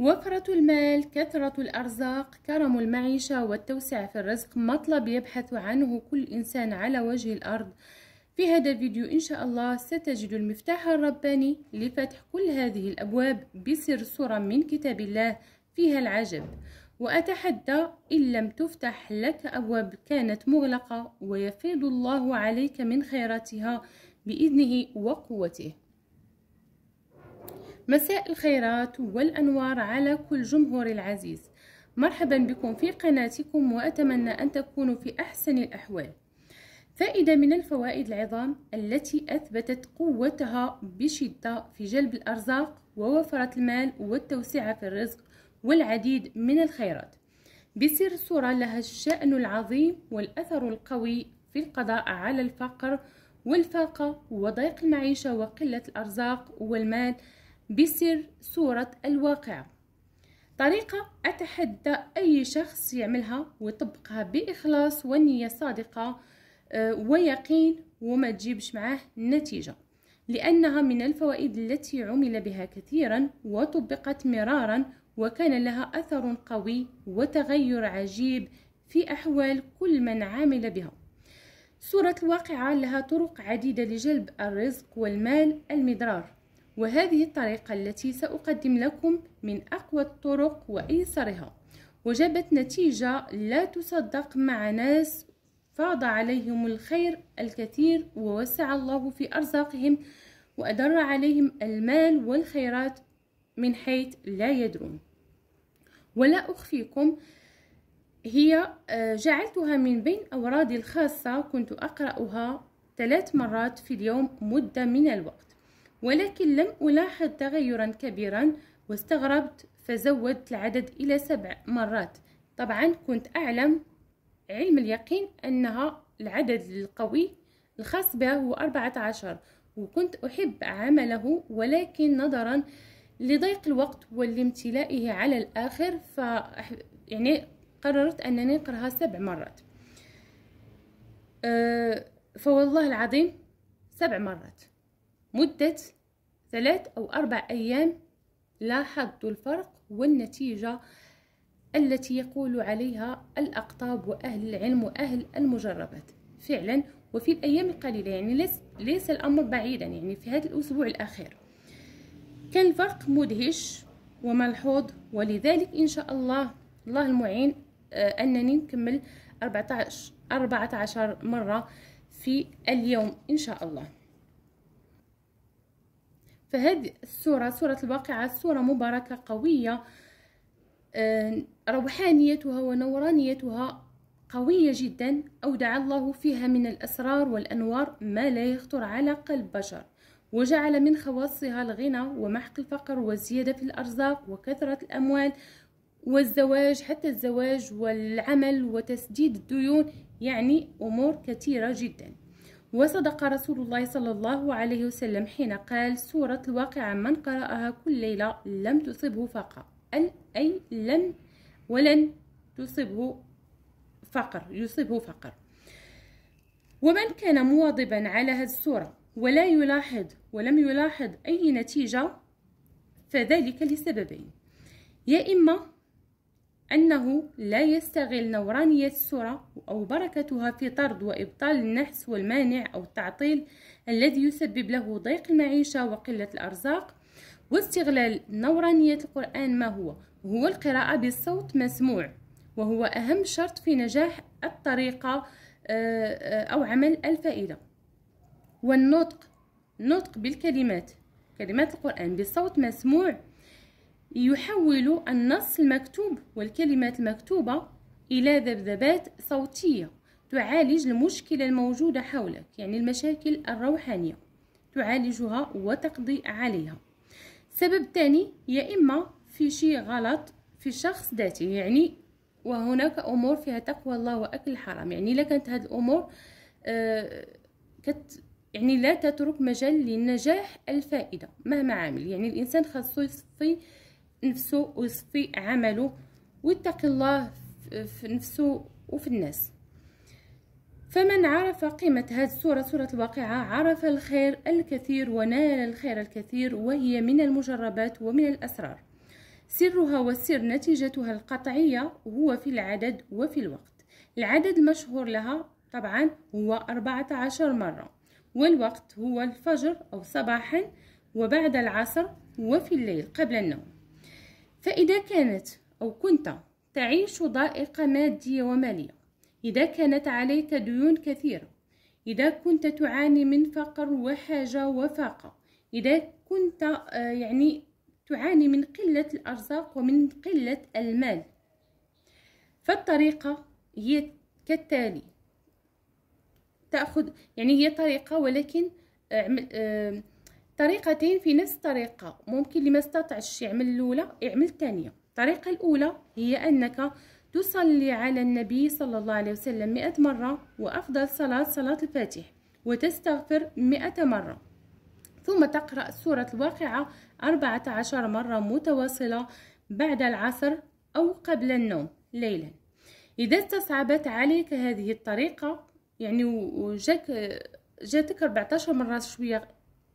وفرة المال كثرة الأرزاق كرم المعيشة والتوسع في الرزق مطلب يبحث عنه كل إنسان على وجه الأرض في هذا الفيديو إن شاء الله ستجد المفتاح الرباني لفتح كل هذه الأبواب بسر سورة من كتاب الله فيها العجب وأتحدى إن لم تفتح لك أبواب كانت مغلقة ويفيض الله عليك من خيراتها بإذنه وقوته مساء الخيرات والأنوار على كل جمهور العزيز مرحبا بكم في قناتكم وأتمنى أن تكونوا في أحسن الأحوال فائدة من الفوائد العظام التي أثبتت قوتها بشدة في جلب الأرزاق ووفرة المال والتوسعة في الرزق والعديد من الخيرات بسر صورة لها الشأن العظيم والأثر القوي في القضاء على الفقر والفاقة وضيق المعيشة وقلة الأرزاق والمال بسر صورة الواقعة طريقة أتحدى أي شخص يعملها ويطبقها بإخلاص ونية صادقة آه، ويقين وما تجيبش معاه نتيجة لأنها من الفوائد التي عمل بها كثيرا وطبقت مرارا وكان لها أثر قوي وتغير عجيب في أحوال كل من عامل بها صورة الواقعة لها طرق عديدة لجلب الرزق والمال المدرار وهذه الطريقة التي سأقدم لكم من أقوى الطرق وأيسرها وجبت نتيجة لا تصدق مع ناس فاض عليهم الخير الكثير ووسع الله في أرزاقهم وأدر عليهم المال والخيرات من حيث لا يدرون ولا أخفيكم هي آه، جعلتها من بين أورادي الخاصة كنت أقرأها ثلاث مرات في اليوم مدة من الوقت ولكن لم ألاحظ تغيرا كبيرا واستغربت فزودت العدد إلى سبع مرات طبعا كنت أعلم علم اليقين أنها العدد القوي الخاص بها هو أربعة عشر وكنت أحب عمله ولكن نظرا لضيق الوقت والامتلائه على الآخر ف يعني قررت أنني أقرأها سبع مرات أه، فوالله العظيم سبع مرات مدة ثلاث أو أربع أيام لاحظت الفرق والنتيجة التي يقول عليها الأقطاب وأهل العلم وأهل المجربات فعلا وفي الأيام القليلة يعني ليس, ليس الأمر بعيدا يعني في هذا الأسبوع الأخير كان الفرق مدهش وملحوظ ولذلك إن شاء الله الله المعين آه، أنني نكمل 14 14 مرة في اليوم إن شاء الله فهذه السورة سورة الواقعة سورة مباركة قوية آه، روحانيتها ونورانيتها قوية جدا أودع الله فيها من الأسرار والأنوار ما لا يخطر على قلب بشر وجعل من خواصها الغنى ومحق الفقر والزيادة في الأرزاق وكثرة الأموال والزواج حتى الزواج والعمل وتسديد الديون يعني أمور كثيرة جدا وصدق رسول الله صلى الله عليه وسلم حين قال سورة الواقعة من قرأها كل ليلة لم تصبه فقر أي لن ولن تصبه فقر يصبه فقر ومن كان مواظبا على هذه السورة ولا يلاحظ ولم يلاحظ أي نتيجة فذلك لسببين يا إما أنه لا يستغل نورانية السورة أو بركتها في طرد وإبطال النحس والمانع أو التعطيل الذي يسبب له ضيق المعيشة وقلة الأرزاق واستغلال نورانية القرآن ما هو؟ هو القراءة بصوت مسموع وهو أهم شرط في نجاح الطريقة آه، آه، أو عمل الفائدة والنطق نطق بالكلمات كلمات القرآن بصوت مسموع يحول النص المكتوب والكلمات المكتوبة إلى ذبذبات صوتية تعالج المشكلة الموجودة حولك يعني المشاكل الروحانية تعالجها وتقضي عليها سبب ثاني يا إما في شي غلط في الشخص ذاته يعني وهناك أمور فيها تقوى الله وأكل الحرام يعني لكانت كانت هاد الأمور آه، كت يعني لا تترك مجال للنجاح الفائدة مهما عامل يعني الإنسان خاصو يصفي نفسه ويصفي عمله ويتقي الله في نفسه وفي الناس فمن عرف قيمة هذه السورة سورة الواقعة عرف الخير الكثير ونال الخير الكثير وهي من المجربات ومن الأسرار سرها والسر نتيجتها القطعية هو في العدد وفي الوقت العدد المشهور لها طبعا هو 14 مرة والوقت هو الفجر أو صباحا وبعد العصر وفي الليل قبل النوم فإذا كانت أو كنت تعيش ضائقة مادية ومالية إذا كانت عليك ديون كثيرة إذا كنت تعاني من فقر وحاجة وفاقة إذا كنت آه، يعني تعاني من قلة الأرزاق ومن قلة المال فالطريقة هي كالتالي تأخذ يعني هي طريقة ولكن آه، طريقتين في نفس الطريقه ممكن اللي ما استطعش يعمل الاولى يعمل الثانيه الطريقه الاولى هي انك تصلي على النبي صلى الله عليه وسلم مئة مرة وأفضل صلاة صلاة الفاتح وتستغفر مئة مرة ثم تقرأ سورة الواقعة 14 مرة متواصلة بعد العصر أو قبل النوم ليلا إذا استصعبت عليك هذه الطريقة يعني وجاك جاتك 14 مرة شوية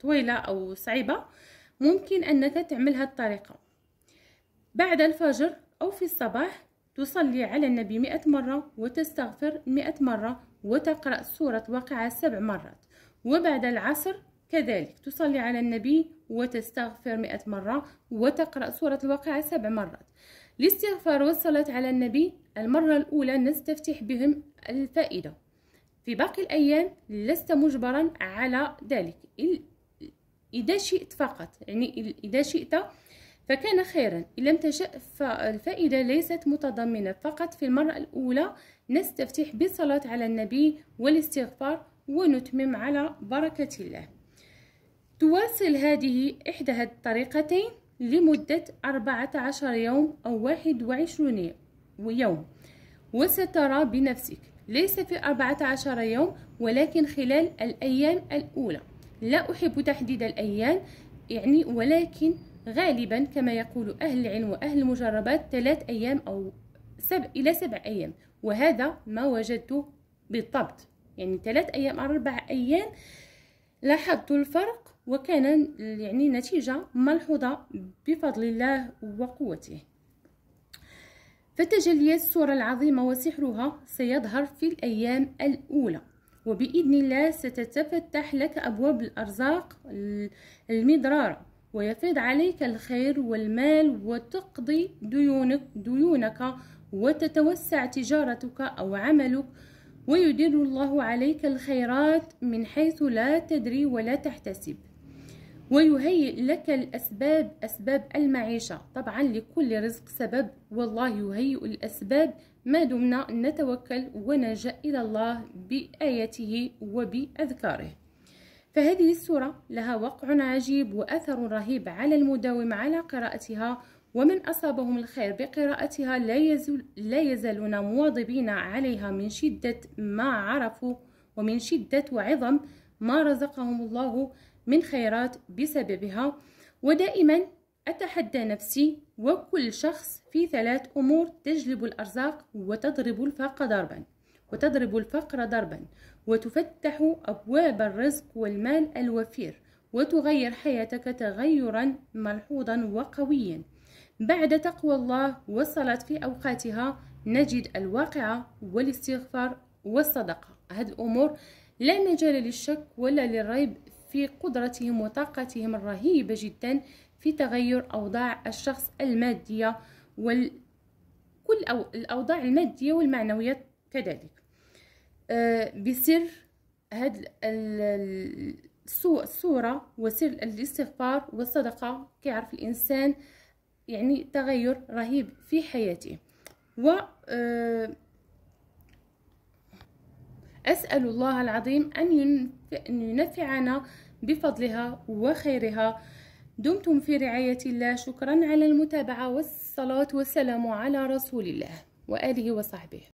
طويلة أو صعبة ممكن أنك تعمل هذه الطريقة بعد الفجر أو في الصباح تصلي على النبي مئة مرة وتستغفر مئة مرة وتقرأ سورة واقعة سبع مرات وبعد العصر كذلك تصلي على النبي وتستغفر مئة مرة وتقرأ سورة الواقعة سبع مرات الاستغفار والصلاة على النبي المرة الأولى نستفتح بهم الفائدة في باقي الأيام لست مجبرا على ذلك إذا شئت فقط يعني إذا شئت فكان خيرا إن لم تشأ فالفائدة ليست متضمنة فقط في المرة الأولى نستفتح بالصلاة على النبي والاستغفار ونتمم على بركة الله تواصل هذه إحدى الطريقتين لمدة 14 يوم أو 21 يوم وسترى بنفسك ليس في 14 يوم ولكن خلال الأيام الأولى لا أحب تحديد الأيام يعني ولكن غالبا كما يقول أهل العلم وأهل المجربات ثلاث أيام أو سبع إلى سبع أيام وهذا ما وجدته بالضبط يعني ثلاث أيام أربع أيام لاحظت الفرق وكان يعني نتيجة ملحوظة بفضل الله وقوته فتجليات الصورة العظيمة وسحرها سيظهر في الأيام الأولى وبإذن الله ستتفتح لك أبواب الأرزاق المدرارة ويفيض عليك الخير والمال وتقضي ديونك, ديونك وتتوسع تجارتك أو عملك ويدير الله عليك الخيرات من حيث لا تدري ولا تحتسب ويهيئ لك الأسباب أسباب المعيشة طبعا لكل رزق سبب والله يهيئ الأسباب ما دمنا نتوكل ونلجأ إلى الله بآياته وبأذكاره فهذه السورة لها وقع عجيب وأثر رهيب على المداوم على قراءتها ومن أصابهم الخير بقراءتها لا, يزل لا يزالون مواظبين عليها من شدة ما عرفوا ومن شدة وعظم ما رزقهم الله من خيرات بسببها ودائما أتحدى نفسي وكل شخص في ثلاث أمور تجلب الأرزاق وتضرب الفاق ضربا وتضرب الفقر ضربا وتفتح أبواب الرزق والمال الوفير وتغير حياتك تغيرا ملحوظا وقويا بعد تقوى الله والصلاة في أوقاتها نجد الواقعة والاستغفار والصدقة هذه الأمور لا مجال للشك ولا للريب في قدرتهم وطاقتهم الرهيبة جدا في تغير أوضاع الشخص المادية وال كل أو الأوضاع المادية والمعنوية كذلك أه بسر هاد الصورة وسر الاستغفار والصدقة كيعرف الإنسان يعني تغير رهيب في حياته و آه، أسأل الله العظيم أن ينفعنا بفضلها وخيرها دمتم في رعاية الله شكرا على المتابعة والصلاة والسلام على رسول الله وآله وصحبه